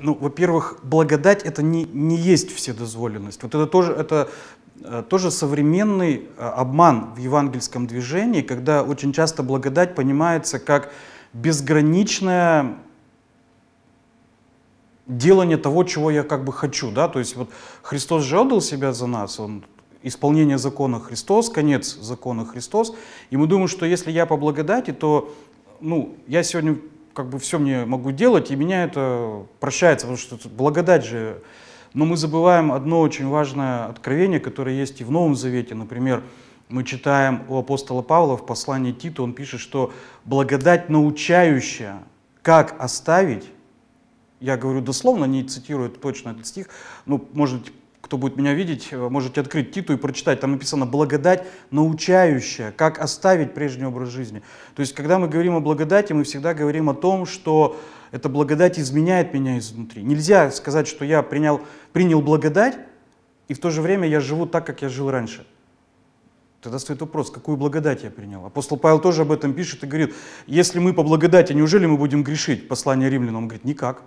ну, во-первых, благодать это не, не есть вседозволенность. Вот это тоже, это э, тоже современный э, обман в евангельском движении, когда очень часто благодать понимается как безграничное делание того, чего я как бы хочу, да, то есть вот Христос же отдал себя за нас, он исполнение закона Христос, конец закона Христос, и мы думаем, что если я по благодати, то, ну, я сегодня как бы все мне могу делать, и меня это прощается, потому что благодать же. Но мы забываем одно очень важное откровение, которое есть и в Новом Завете. Например, мы читаем у апостола Павла в послании Титу, он пишет, что благодать научающая, как оставить, я говорю дословно, не цитирую точно этот стих, но, ну, может, кто будет меня видеть, э, можете открыть титул и прочитать. Там написано «благодать научающая», как оставить прежний образ жизни. То есть, когда мы говорим о благодати, мы всегда говорим о том, что эта благодать изменяет меня изнутри. Нельзя сказать, что я принял, принял благодать, и в то же время я живу так, как я жил раньше. Тогда стоит вопрос, какую благодать я принял. Апостол Павел тоже об этом пишет и говорит, если мы по благодати, неужели мы будем грешить? Послание римлянам, говорит, никак.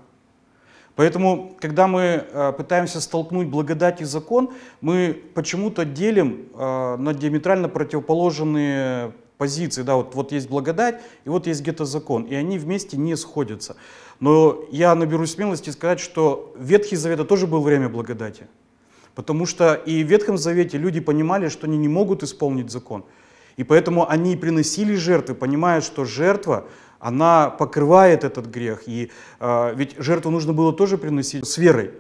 Поэтому, когда мы э, пытаемся столкнуть благодать и закон, мы почему-то делим э, на диаметрально противоположные позиции. Да, вот, вот есть благодать, и вот есть где-то закон, и они вместе не сходятся. Но я наберу смелости сказать, что Ветхий Завет тоже был время благодати. Потому что и в Ветхом Завете люди понимали, что они не могут исполнить закон. И поэтому они приносили жертвы, понимая, что жертва она покрывает этот грех. И э, ведь жертву нужно было тоже приносить с верой.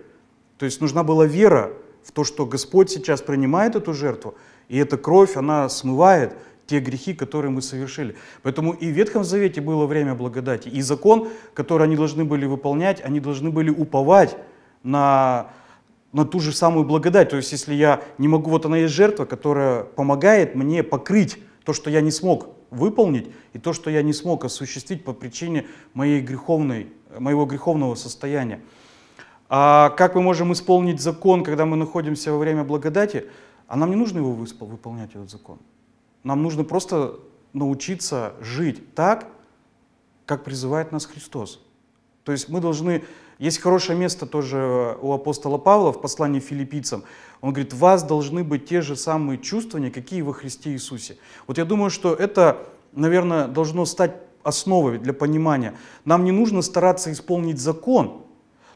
То есть нужна была вера в то, что Господь сейчас принимает эту жертву, и эта кровь, она смывает те грехи, которые мы совершили. Поэтому и в Ветхом Завете было время благодати, и закон, который они должны были выполнять, они должны были уповать на, на ту же самую благодать. То есть если я не могу, вот она есть жертва, которая помогает мне покрыть то, что я не смог выполнить, и то, что я не смог осуществить по причине моей греховной, моего греховного состояния. А как мы можем исполнить закон, когда мы находимся во время благодати? А нам не нужно его выполнять, этот закон. Нам нужно просто научиться жить так, как призывает нас Христос. То есть мы должны есть хорошее место тоже у апостола Павла в послании филиппийцам. Он говорит, вас должны быть те же самые чувствования, какие во Христе Иисусе. Вот я думаю, что это, наверное, должно стать основой для понимания. Нам не нужно стараться исполнить закон,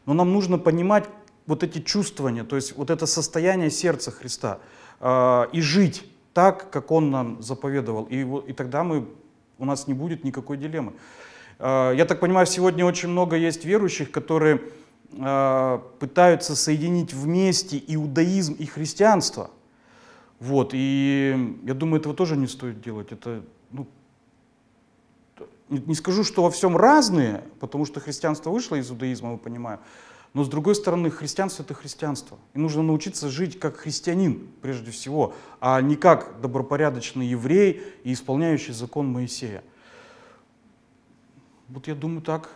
но нам нужно понимать вот эти чувствования, то есть вот это состояние сердца Христа э, и жить так, как Он нам заповедовал. И, и тогда мы, у нас не будет никакой дилеммы. Э, я так понимаю, сегодня очень много есть верующих, которые э, пытаются соединить вместе иудаизм и христианство. Вот, и я думаю, этого тоже не стоит делать. Это, ну, не скажу, что во всем разные, потому что христианство вышло из иудаизма, мы понимаем, но с другой стороны, христианство это христианство. И нужно научиться жить как христианин прежде всего, а не как добропорядочный еврей и исполняющий закон Моисея. Вот я думаю так.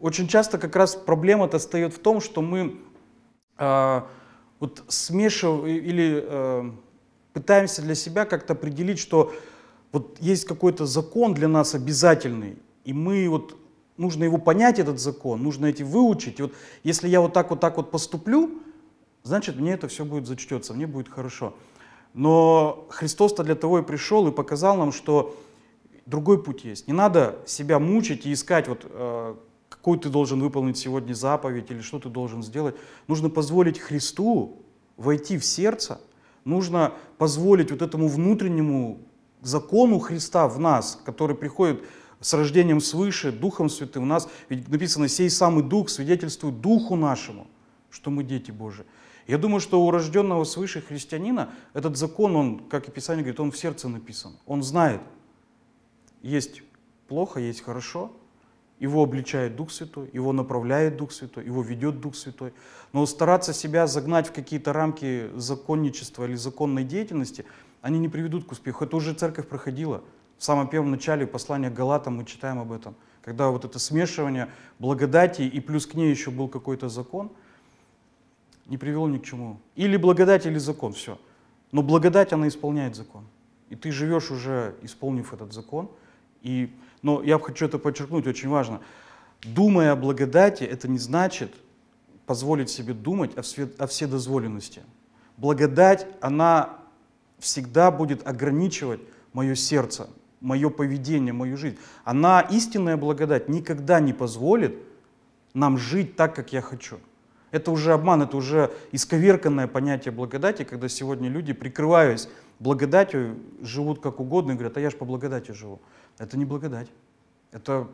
Очень часто как раз проблема-то стоит в том, что мы э, вот смешиваем или э, пытаемся для себя как-то определить, что вот есть какой-то закон для нас обязательный, и мы вот нужно его понять этот закон, нужно эти выучить. И вот если я вот так вот так вот поступлю, значит мне это все будет зачтется, мне будет хорошо. Но Христос-то для того и пришел и показал нам, что другой путь есть. Не надо себя мучить и искать, вот, э, какую ты должен выполнить сегодня заповедь или что ты должен сделать. Нужно позволить Христу войти в сердце, нужно позволить вот этому внутреннему закону Христа в нас, который приходит с рождением свыше, Духом Святым в нас, ведь написано, сей самый Дух свидетельствует Духу нашему, что мы дети Божии. Я думаю, что у рожденного свыше христианина этот закон, он, как и Писание говорит, он в сердце написан. Он знает, есть плохо, есть хорошо, его обличает Дух Святой, его направляет Дух Святой, его ведет Дух Святой. Но стараться себя загнать в какие-то рамки законничества или законной деятельности, они не приведут к успеху. Это уже церковь проходила. В самом первом начале послания Галатам мы читаем об этом. Когда вот это смешивание благодати и плюс к ней еще был какой-то закон, не привело ни к чему. Или благодать, или закон, все. Но благодать, она исполняет закон. И ты живешь уже, исполнив этот закон – и, но я хочу это подчеркнуть, очень важно. Думая о благодати, это не значит позволить себе думать о, все о вседозволенности. Благодать, она всегда будет ограничивать мое сердце, мое поведение, мою жизнь. Она, истинная благодать, никогда не позволит нам жить так, как я хочу. Это уже обман, это уже исковерканное понятие благодати, когда сегодня люди, прикрываясь благодатью живут как угодно и говорят, а я же по благодати живу. Это не благодать, это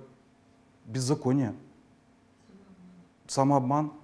беззаконие, самообман.